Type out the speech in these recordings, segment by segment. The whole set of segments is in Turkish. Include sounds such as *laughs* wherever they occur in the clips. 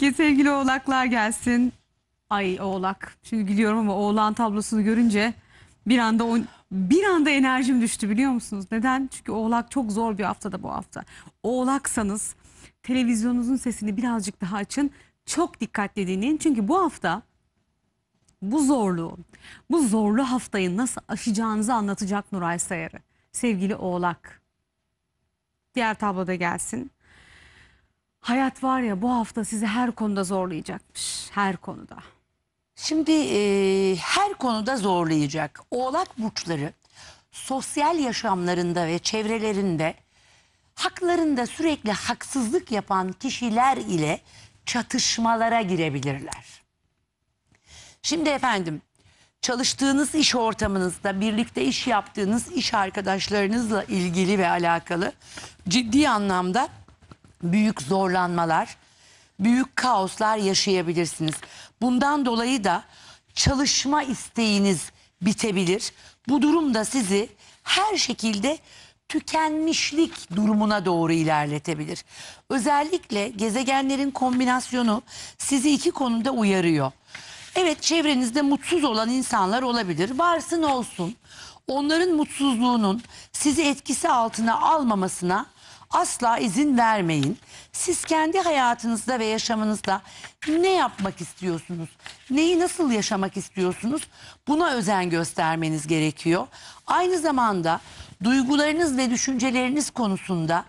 Peki sevgili oğlaklar gelsin. Ay oğlak. Şimdi gülüyorum ama oğlan tablosunu görünce bir anda on, bir anda enerjim düştü biliyor musunuz? Neden? Çünkü oğlak çok zor bir haftada bu hafta. Oğlaksanız televizyonunuzun sesini birazcık daha açın. Çok dikkatli dinleyin. Çünkü bu hafta bu zorluğu, bu zorlu haftayı nasıl aşacağınızı anlatacak Nuray Sayarı. Sevgili oğlak. Diğer tabloda gelsin. Hayat var ya bu hafta sizi her konuda zorlayacakmış. Her konuda. Şimdi e, her konuda zorlayacak. Oğlak burçları sosyal yaşamlarında ve çevrelerinde haklarında sürekli haksızlık yapan kişiler ile çatışmalara girebilirler. Şimdi efendim çalıştığınız iş ortamınızda birlikte iş yaptığınız iş arkadaşlarınızla ilgili ve alakalı ciddi anlamda büyük zorlanmalar, büyük kaoslar yaşayabilirsiniz. Bundan dolayı da çalışma isteğiniz bitebilir. Bu durum da sizi her şekilde tükenmişlik durumuna doğru ilerletebilir. Özellikle gezegenlerin kombinasyonu sizi iki konuda uyarıyor. Evet çevrenizde mutsuz olan insanlar olabilir. Varsın olsun. Onların mutsuzluğunun sizi etkisi altına almamasına asla izin vermeyin. Siz kendi hayatınızda ve yaşamınızda ne yapmak istiyorsunuz? Neyi nasıl yaşamak istiyorsunuz? Buna özen göstermeniz gerekiyor. Aynı zamanda duygularınız ve düşünceleriniz konusunda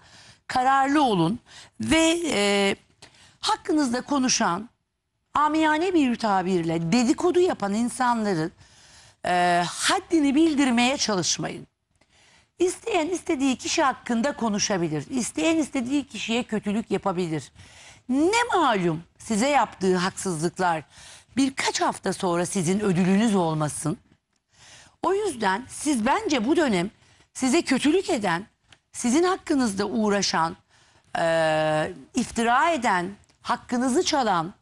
kararlı olun ve e, hakkınızda konuşan amiyane bir tabirle dedikodu yapan insanların e, haddini bildirmeye çalışmayın. İsteyen istediği kişi hakkında konuşabilir. İsteyen istediği kişiye kötülük yapabilir. Ne malum size yaptığı haksızlıklar birkaç hafta sonra sizin ödülünüz olmasın. O yüzden siz bence bu dönem size kötülük eden, sizin hakkınızda uğraşan, e, iftira eden, hakkınızı çalan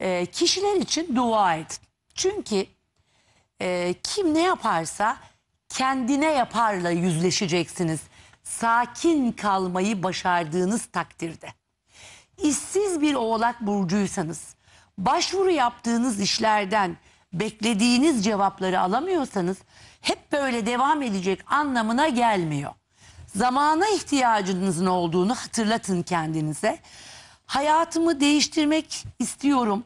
e, kişiler için dua edin. Çünkü e, kim ne yaparsa kendine yaparla yüzleşeceksiniz. Sakin kalmayı başardığınız takdirde. İşsiz bir oğlak burcuysanız, başvuru yaptığınız işlerden beklediğiniz cevapları alamıyorsanız hep böyle devam edecek anlamına gelmiyor. Zamana ihtiyacınızın olduğunu hatırlatın kendinize. Hayatımı değiştirmek istiyorum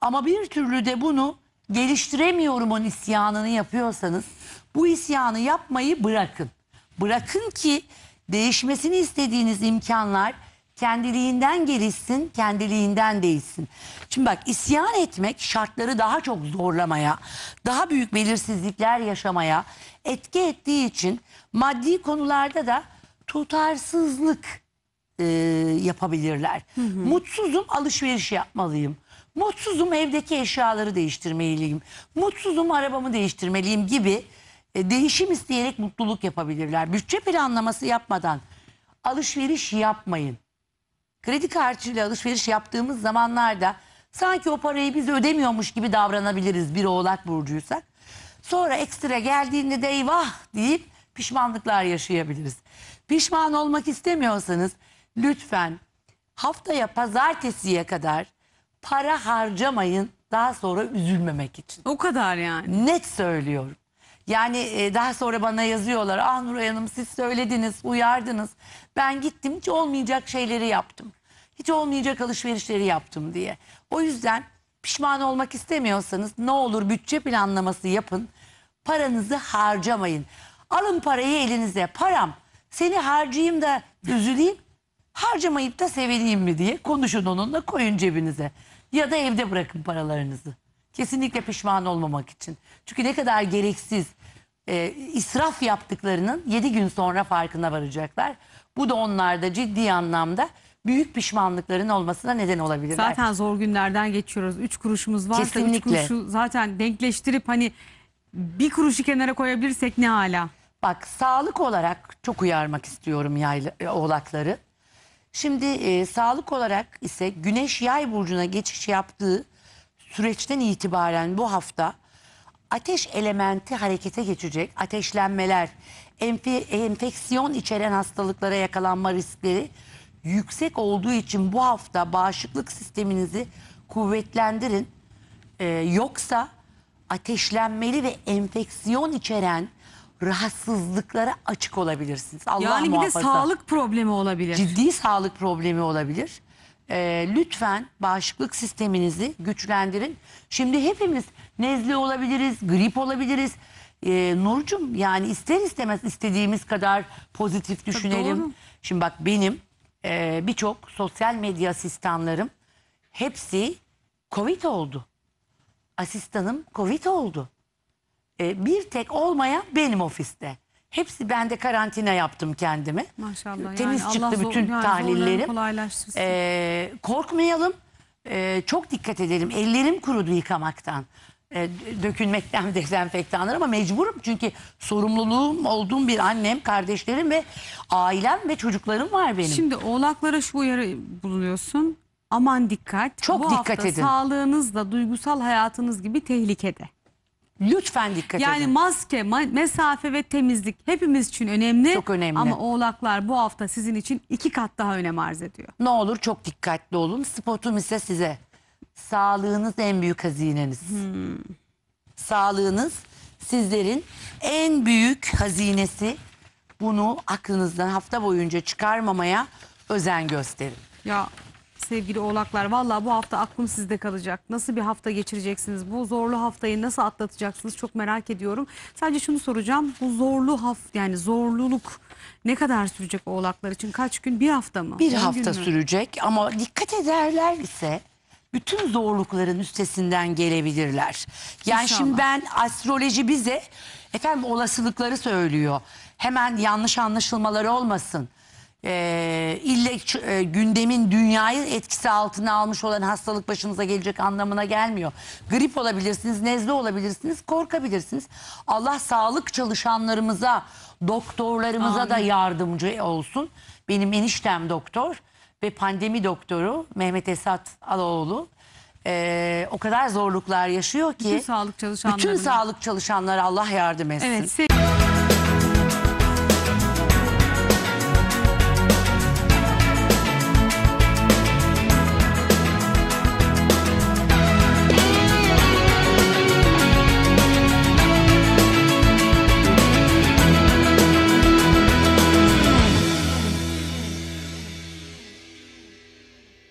ama bir türlü de bunu geliştiremiyorumun isyanını yapıyorsanız bu isyanı yapmayı bırakın. Bırakın ki değişmesini istediğiniz imkanlar kendiliğinden gelişsin, kendiliğinden değişsin. Şimdi bak isyan etmek şartları daha çok zorlamaya, daha büyük belirsizlikler yaşamaya etki ettiği için maddi konularda da tutarsızlık e, yapabilirler. Hı hı. Mutsuzum alışveriş yapmalıyım. Mutsuzum evdeki eşyaları değiştirmeliyim. Mutsuzum arabamı değiştirmeliyim gibi e, değişim isteyerek mutluluk yapabilirler. Bütçe planlaması yapmadan alışveriş yapmayın. Kredi kartıyla alışveriş yaptığımız zamanlarda sanki o parayı biz ödemiyormuş gibi davranabiliriz bir oğlak burcuysak. Sonra ekstra geldiğinde de eyvah deyip pişmanlıklar yaşayabiliriz. Pişman olmak istemiyorsanız lütfen haftaya pazartesiye kadar para harcamayın daha sonra üzülmemek için. O kadar yani. Net söylüyorum. Yani e, daha sonra bana yazıyorlar. Ah Nuray Hanım siz söylediniz, uyardınız. Ben gittim hiç olmayacak şeyleri yaptım. Hiç olmayacak alışverişleri yaptım diye. O yüzden pişman olmak istemiyorsanız ne olur bütçe planlaması yapın. Paranızı harcamayın. Alın parayı elinize. Param seni harcayayım da üzüleyim. Harcamayıp da sevineyim mi diye konuşun onunla koyun cebinize. Ya da evde bırakın paralarınızı. Kesinlikle pişman olmamak için. Çünkü ne kadar gereksiz e, israf yaptıklarının 7 gün sonra farkına varacaklar. Bu da onlarda ciddi anlamda büyük pişmanlıkların olmasına neden olabilir. Zaten zor günlerden geçiyoruz. 3 kuruşumuz varsa 3 Kesinlikle. kuruşu zaten denkleştirip hani bir kuruşu kenara koyabilirsek ne hala. Bak sağlık olarak çok uyarmak istiyorum yayla, e, oğlakları. Şimdi e, sağlık olarak ise güneş yay burcuna geçiş yaptığı süreçten itibaren bu hafta ateş elementi harekete geçecek. Ateşlenmeler, enf enfeksiyon içeren hastalıklara yakalanma riskleri yüksek olduğu için bu hafta bağışıklık sisteminizi kuvvetlendirin. Ee, yoksa ateşlenmeli ve enfeksiyon içeren rahatsızlıklara açık olabilirsiniz. Allah yani muhafaza. bir de sağlık problemi olabilir. Ciddi sağlık problemi olabilir e, lütfen bağışıklık sisteminizi güçlendirin. Şimdi hepimiz nezle olabiliriz, grip olabiliriz. E, ee, Nurcum yani ister istemez istediğimiz kadar pozitif düşünelim. Doğru. Şimdi bak benim e, birçok sosyal medya asistanlarım hepsi Covid oldu. Asistanım Covid oldu. E, bir tek olmayan benim ofiste. Hepsi ben de karantina yaptım kendimi. Maşallah. Temiz yani çıktı Allah bütün yani tahlillerim. Ee, korkmayalım. Ee, çok dikkat edelim. Ellerim kurudu yıkamaktan. Ee, dö- dökülmekten *laughs* dezenfektanlar ama mecburum. Çünkü sorumluluğum olduğum bir annem, kardeşlerim ve ailem ve çocuklarım var benim. Şimdi oğlaklara şu uyarı bulunuyorsun. Aman dikkat. Çok Bu dikkat hafta edin. sağlığınızla duygusal hayatınız gibi tehlikede. Lütfen dikkat yani edin. Yani maske, ma- mesafe ve temizlik hepimiz için önemli. Çok önemli. Ama oğlaklar bu hafta sizin için iki kat daha önem arz ediyor. Ne olur çok dikkatli olun. Spotum ise size. Sağlığınız en büyük hazineniz. Hmm. Sağlığınız sizlerin en büyük hazinesi. Bunu aklınızdan hafta boyunca çıkarmamaya özen gösterin. Ya sevgili oğlaklar. Valla bu hafta aklım sizde kalacak. Nasıl bir hafta geçireceksiniz? Bu zorlu haftayı nasıl atlatacaksınız? Çok merak ediyorum. Sadece şunu soracağım. Bu zorlu hafta yani zorluluk ne kadar sürecek oğlaklar için? Kaç gün? Bir hafta mı? Bir hafta mü? sürecek ama dikkat ederler ise bütün zorlukların üstesinden gelebilirler. Yani İnşallah. şimdi ben astroloji bize efendim olasılıkları söylüyor. Hemen yanlış anlaşılmaları olmasın e, ee, ille e, gündemin dünyayı etkisi altına almış olan hastalık başınıza gelecek anlamına gelmiyor. Grip olabilirsiniz, nezle olabilirsiniz, korkabilirsiniz. Allah sağlık çalışanlarımıza, doktorlarımıza Amin. da yardımcı olsun. Benim eniştem doktor ve pandemi doktoru Mehmet Esat Aloğlu. e, ee, o kadar zorluklar yaşıyor ki bütün sağlık çalışanları bütün sağlık çalışanları Allah yardım etsin. Evet.